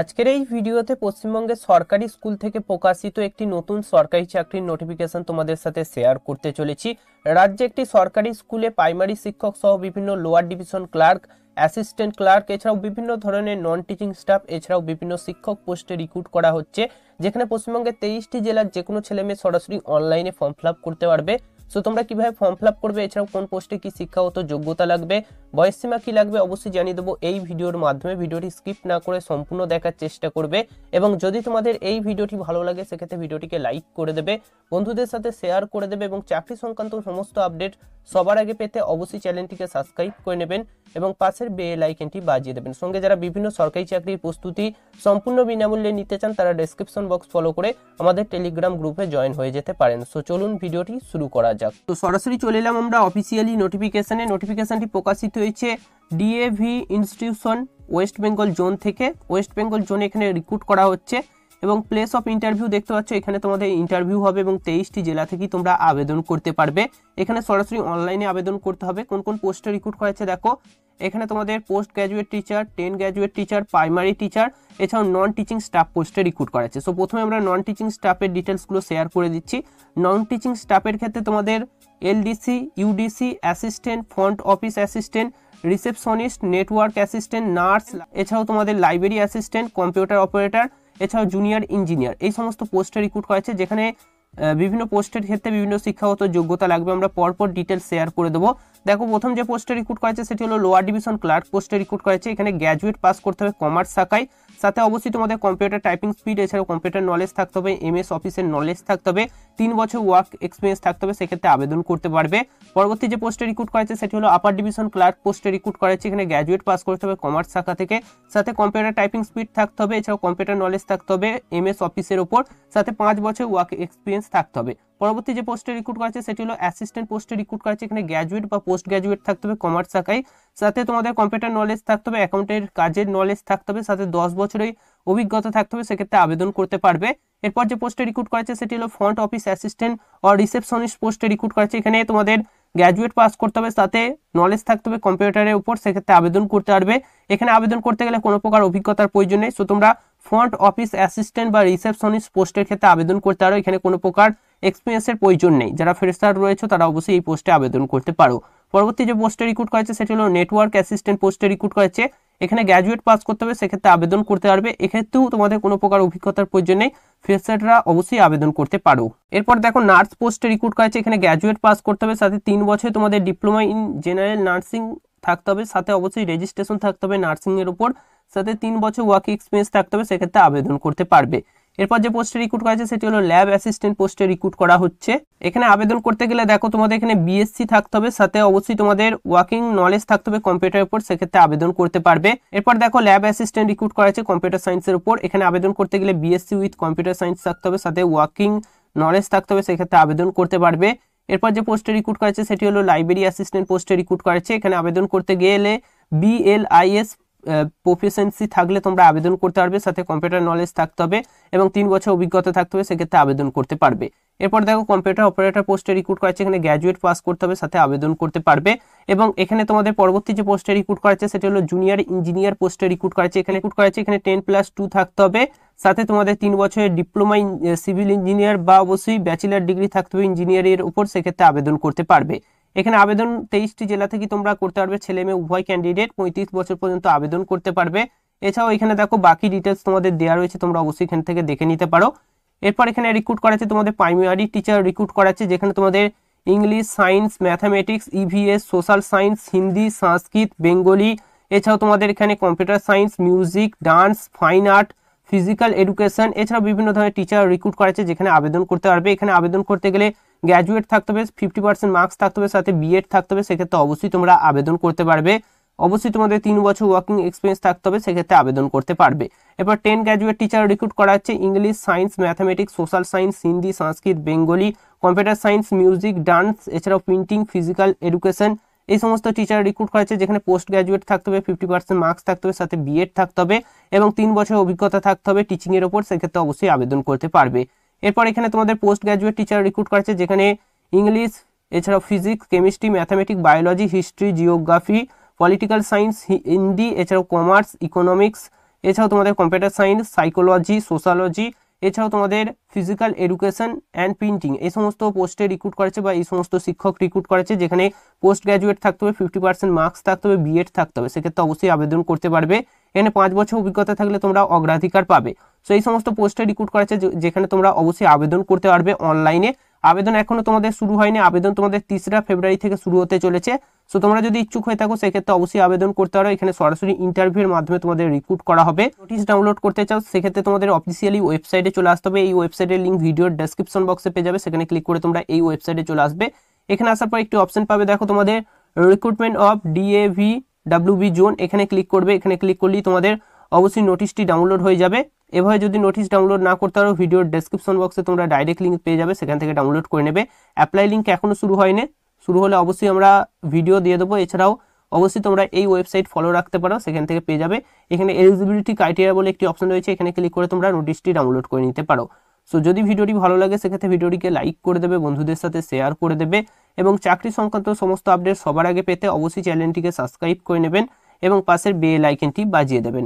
আজকের এই ভিডিওতে পশ্চিমবঙ্গের সরকারি স্কুল থেকে প্রকাশিত একটি নতুন সরকারি চাকরির নোটিফিকেশন তোমাদের সাথে শেয়ার করতে চলেছি রাজ্যে একটি সরকারি স্কুলে প্রাইমারি শিক্ষক সহ বিভিন্ন lower division clerk assistant clerk এছাড়াও বিভিন্ন ধরনের নন টিচিং স্টাফ এছাড়াও বিভিন্ন শিক্ষক পোস্টে রিক্রুট করা হচ্ছে যেখানে পশ্চিমবঙ্গের তেইশটি জেলার যে কোনো ছেলেমেয়ে সরাসরি অনলাইনে ফর্ম ফিল করতে পারবে সো তোমরা কিভাবে ফর্ম ফিল করবে এছাড়াও কোন পোস্টে কি শিক্ষাগত যোগ্যতা লাগবে বয়স সীমা কি লাগবে অবশ্যই জানিয়ে দেবো এই ভিডিওর মাধ্যমে ভিডিওটি স্কিপ না করে সম্পূর্ণ দেখার চেষ্টা করবে এবং যদি তোমাদের এই ভিডিওটি ভালো লাগে সেক্ষেত্রে ভিডিওটিকে লাইক করে দেবে বন্ধুদের সাথে শেয়ার করে দেবে এবং চাকরি সংক্রান্ত সমস্ত আপডেট সবার আগে পেতে অবশ্যই চ্যানেলটিকে সাবস্ক্রাইব করে নেবেন এবং পাশের বেল আইকনটি বাজিয়ে দেবেন সঙ্গে যারা বিভিন্ন সরকারি চাকরির প্রস্তুতি সম্পূর্ণ বিনামূল্যে নিতে চান তারা ডেসক্রিপশন বক্স ফলো করে আমাদের টেলিগ্রাম গ্রুপে জয়েন হয়ে যেতে পারেন সো চলুন ভিডিওটি শুরু করা যাক তো সরাসরি চলে এলাম আমরা অফিসিয়ালি নোটিফিকেশানে নোটিফিকেশানটি প্রকাশিত হয়েছে DAV institution West Bengal zone থেকে ওয়েস্ট বেঙ্গল জোন এখানে রিক্রুট করা হচ্ছে এবং প্লেস অফ ইন্টারভিউ দেখতে পাচ্ছ এখানে তোমাদের ইন্টারভিউ হবে এবং তেইশটি জেলা থেকেই তোমরা আবেদন করতে পারবে এখানে সরাসরি অনলাইনে আবেদন করতে হবে কোন কোন পোস্টে রিক্রুট করেছে দেখো এখানে তোমাদের post graduate teacher ten graduate teacher primary teacher এছাড়াও নন টিচিং স্টাফ পোস্টে রিক্রুট করেছে সো প্রথমে আমরা নন টিচিং স্টাফের ডিটেলসগুলো শেয়ার করে দিচ্ছি নন টিচিং স্টাফের ক্ষেত্রে তোমাদের LDC UDC assistant front office assistant receptionist network assistant nurse এছাড়াও তোমাদের লাইব্রেরি অ্যাসিস্ট্যান্ট কম্পিউটার অপারেটর এছাড়াও জুনিয়র ইঞ্জিনিয়ার এই সমস্ত পোস্টে রিক্রুট করা হয়েছে যেখানে বিভিন্ন পোস্টের ক্ষেত্রে বিভিন্ন শিক্ষাগত যোগ্যতা লাগবে আমরা পরপর ডিটেল শেয়ার করে দেবো দেখো প্রথম যে পোস্টে রিক্রুট করা হয়েছে সেটি হলো লোয়ার ডিভিশন ক্লার্ক পোস্টে রিক্রুট করেছে এখানে গ্র্যাজুয়েট পাস করতে হবে কমার্স শাখায় সাথে অবশ্যই তোমাদের কম্পিউটার টাইপিং স্পিড এছাড়াও কম্পিউটার নলেজ থাকতে হবে এম এস অফিসের নলেজ থাকতে হবে তিন বছর ওয়ার্ক এক্সপিরিয়েন্স থাকতে হবে সেক্ষেত্রে আবেদন করতে পারবে পরবর্তী যে পোস্টে রিক্রুট করেছে সেটি হলো আপার ডিভিশন ক্লার্ক পোস্টে রিক্রুট করেছে এখানে গ্র্যাজুয়েট পাস করতে হবে কমার্স শাখা থেকে সাথে কম্পিউটার টাইপিং স্পিড থাকতে হবে এছাড়াও কম্পিউটার নলেজ থাকতে হবে এম এস অফিসের ওপর সাথে পাঁচ বছর ওয়ার্ক এক্সপিরিয়েন্স থাকতে হবে পরবর্তী যে পোস্টে রিক্রুট করা হচ্ছে সেটি হলো অ্যাসিস্ট্যান্ট পোস্টে রিক্রুট করা হচ্ছে এখানে গ্র্যাজুয়েট বা পোস্ট গ্র্যাজুয়েট থাকতে হবে কমার্স শাখায় সাথে তোমাদের কম্পিউটার নলেজ থাকতে হবে অ্যাকাউন্টের কাজের নলেজ থাকতে হবে সাথে দশ বছরের অভিজ্ঞতা থাকতে হবে সেক্ষেত্রে আবেদন করতে পারবে এরপর যে পোস্টে রিক্রুট করা হচ্ছে সেটি হলো ফ্রন্ট অফিস অ্যাসিস্ট্যান্ট ও রিসেপশনিস্ট পোস্টে রিক্রুট করা হচ্ছে এখানে তোমাদের গ্র্যাজুয়েট পাস করতে হবে সাথে নলেজ থাকতে হবে কম্পিউটারের উপর সেক্ষেত্রে আবেদন করতে পারবে এখানে আবেদন করতে গেলে কোনো প্রকার অভিজ্ঞতার প্রয়োজন নেই সো তোমরা ফ্রন্ট অফিস অ্যাসিস্ট্যান্ট বা রিসেপশনিস্ট পোস্টের ক্ষেত্রে আবেদন করতে পারো এখানে কোনো প্রকার এক্সপিরিয়েন্সের প্রয়োজন নেই যারা ফ্রেশার রয়েছে তারা অবশ্যই এই পোস্টে আবেদন করতে পারো পরবর্তী যে পোস্টে রিক্রুট করেছে সেটি হলো নেটওয়ার্ক অ্যাসিস্ট্যান্ট পোস্টে রিক্রুট করেছে এখানে গ্র্যাজুয়েট পাস করতে হবে সেক্ষেত্রে আবেদন করতে পারবে এক্ষেত্রেও তোমাদের কোনো প্রকার অভিজ্ঞতার প্রয়োজন নেই ফ্রেশাররা অবশ্যই আবেদন করতে পারো এরপর দেখো নার্স পোস্টে রিক্রুট করেছে এখানে গ্র্যাজুয়েট পাস করতে হবে সাথে তিন বছরে তোমাদের ডিপ্লোমা ইন জেনারেল নার্সিং থাকতে হবে সাথে অবশ্যই রেজিস্ট্রেশন থাকতে হবে নার্সিংয়ের উপর সাথে তিন বছর ওয়ার্ক এক্সপিরিয়েন্স থাকতে হবে সেক্ষেত্রে আবেদন করতে পারবে এরপর যে পোস্টে রিক্রুট করা হয়েছে সেটি হলো ল্যাব অ্যাসিস্ট্যান্ট পোস্টে রিক্রুট করা হচ্ছে এখানে আবেদন করতে গেলে দেখো তোমাদের এখানে বিএসসি থাকতে হবে সাথে অবশ্যই তোমাদের ওয়ার্কিং নলেজ থাকতে হবে কম্পিউটারের উপর সেক্ষেত্রে আবেদন করতে পারবে এরপর দেখো ল্যাব অ্যাসিস্ট্যান্ট রিক্রুট করা হয়েছে কম্পিউটার সায়েন্সের উপর এখানে আবেদন করতে গেলে বিএসসি উইথ কম্পিউটার সায়েন্স থাকতে হবে সাথে ওয়ার্কিং নলেজ থাকতে হবে সেক্ষেত্রে আবেদন করতে পারবে এরপর যে পোস্টে রিক্রুট করেছে সেটি হলো লাইব্রেরি অ্যাসিস্ট্যান্ট পোস্টে রিক্রুট করেছে এখানে আবেদন করতে গেলে বিএলআইএস প্রফেশেন্সি থাকলে তোমরা আবেদন করতে পারবে সাথে কম্পিউটার নলেজ থাকতে হবে এবং তিন বছর অভিজ্ঞতা থাকতে হবে সেক্ষেত্রে আবেদন করতে পারবে এরপর দেখো কম্পিউটার অপারেটর পোস্টে রিক্রুট করা এখানে গ্র্যাজুয়েট পাস করতে হবে সাথে আবেদন করতে পারবে এবং এখানে তোমাদের পরবর্তী যে পোস্টে রিক্রুট করা হচ্ছে সেটা হলো জুনিয়র ইঞ্জিনিয়ার পোস্টে রিক্রুট করা হচ্ছে এখানে রিক্রুট করা হচ্ছে এখানে টেন প্লাস টু থাকতে হবে সাথে তোমাদের তিন বছরের ডিপ্লোমা সিভিল ইঞ্জিনিয়ার বা অবশ্যই ব্যাচেলার ডিগ্রি থাকতে হবে ইঞ্জিনিয়ারের উপর সেক্ষেত্রে আবেদন করতে পারবে এখানে আবেদন তেইশটি জেলা থেকে তোমরা করতে পারবে ছেলে মেয়ে উভয় ক্যান্ডিডেট পঁয়ত্রিশ বছর পর্যন্ত আবেদন করতে পারবে এছাড়াও এখানে দেখো বাকি ডিটেলস তোমাদের দেওয়া রয়েছে তোমরা অবশ্যই এখান থেকে দেখে নিতে পারো এরপর এখানে রিক্রুট করাচ্ছে তোমাদের প্রাইমারি টিচার রিক্রুট করাচ্ছে যেখানে তোমাদের English science mathematics EVS social science Hindi Sanskrit Bengali এছাড়াও তোমাদের এখানে computer science music dance fine art physical education এছাড়া বিভিন্ন ধরনের টিচার রিক্রুট করেছে যেখানে আবেদন করতে পারবে এখানে আবেদন করতে গেলে গ্র্যাজুয়েট থাকতে হবে ফিফটি পার্সেন্ট মার্কস থাকতে হবে সাথে বিএড থাকতে হবে সেক্ষেত্রে অবশ্যই তোমরা আবেদন করতে পারবে অবশ্যই তোমাদের তিন বছর ওয়ার্কিং এক্সপিরিয়েন্স থাকতে হবে সেক্ষেত্রে আবেদন করতে পারবে এবার টেন গ্র্যাজুয়েট টিচার রিক্রুট করা হচ্ছে English science mathematics social science Hindi Sanskrit Bengali computer science music dance এছাড়াও প্রিন্টিং ফিজিক্যাল এডুকেশন এই সমস্ত টিচার রিক্রুট করা হয়েছে যেখানে পোস্ট গ্রাজুয়েট থাকতে হবে ফিফটি পার্সেন্ট মার্কস থাকতে হবে সাথে বিএড থাকতে হবে এবং তিন বছর অভিজ্ঞতা থাকতে হবে টিচিংয়ের ওপর সেক্ষেত্রে অবশ্যই আবেদন করতে পারবে এরপর এখানে তোমাদের পোস্ট গ্রাজুয়েট টিচার রিক্রুট করা হয়েছে যেখানে ইংলিশ এছাড়াও physics chemistry mathematics biology history geography political science Hindi এছাড়াও কমার্স ইকোনমিক্স এছাড়াও তোমাদের কম্পিউটার সায়েন্স সাইকোলজি সোশ্যালজি এছাড়াও তোমাদের ফিজিক্যাল এডুকেশন অ্যান্ড প্রিন্টিং এই সমস্ত পোস্টে রিক্রুট করেছে বা এই সমস্ত শিক্ষক রিক্রুট করেছে যেখানে পোস্ট গ্র্যাজুয়েট থাকতে হবে ফিফটি পার্সেন্ট মার্কস থাকতে হবে বিএড থাকতে হবে সেক্ষেত্রে অবশ্যই আবেদন করতে পারবে এখানে পাঁচ বছর অভিজ্ঞতা থাকলে তোমরা অগ্রাধিকার পাবে সো এই সমস্ত পোস্টে রিক্রুট করেছে যেখানে তোমরা অবশ্যই আবেদন করতে পারবে অনলাইনে আবেদন এখনও তোমাদের শুরু হয়নি আবেদন তোমাদের তিসরা ফেব্রুয়ারি থেকে শুরু হতে চলেছে সো তোমরা যদি ইচ্ছুক হয়ে থাকো সেক্ষেত্রে অবশ্যই আবেদন করতে পারো এখানে সরাসরি ইন্টারভিউর মাধ্যমে তোমাদের রিক্রুট করা হবে নোটিস ডাউনলোড করতে চাও সেক্ষেত্রে তোমাদের অফিসিয়ালি ওয়েবসাইটে চলে আসতে হবে এই ওয়েবসাইটের লিঙ্ক ভিডিওর ডেসক্রিপশন বক্সে পেয়ে যাবে সেখানে ক্লিক করে তোমরা এই ওয়েবসাইটে চলে আসবে এখানে আসার পর একটি অপশন পাবে দেখো তোমাদের recruitment of DAV WB zone এখানে ক্লিক করবে এখানে ক্লিক করলেই তোমাদের অবশ্যই নোটিশটি ডাউনলোড হয়ে যাবে এভাবে যদি নোটিশ ডাউনলোড না করতে পারো ভিডিওর ডেসক্রিপশন বক্সে তোমরা ডাইরেক্ট লিঙ্ক পেয়ে যাবে সেখান থেকে ডাউনলোড করে নেবে অ্যাপ্লাই লিঙ্ক এখনও শুরু হয়নি শুরু হলে অবশ্যই আমরা ভিডিও দিয়ে দেবো এছাড়াও অবশ্যই তোমরা এই ওয়েবসাইট ফলো রাখতে পারো সেখান থেকে পেয়ে যাবে এখানে এলিজিবিলিটি ক্রাইটেরিয়া বলে একটি অপশন রয়েছে এখানে ক্লিক করে তোমরা নোটিশটি ডাউনলোড করে নিতে পারো সো যদি ভিডিওটি ভালো লাগে সেক্ষেত্রে ভিডিওটিকে লাইক করে দেবে বন্ধুদের সাথে শেয়ার করে দেবে এবং চাকরি সংক্রান্ত সমস্ত আপডেট সবার আগে পেতে অবশ্যই চ্যানেলটিকে সাবস্ক্রাইব করে নেবেন এবং পাশের বেল আইকনটি বাজিয়ে দেবেন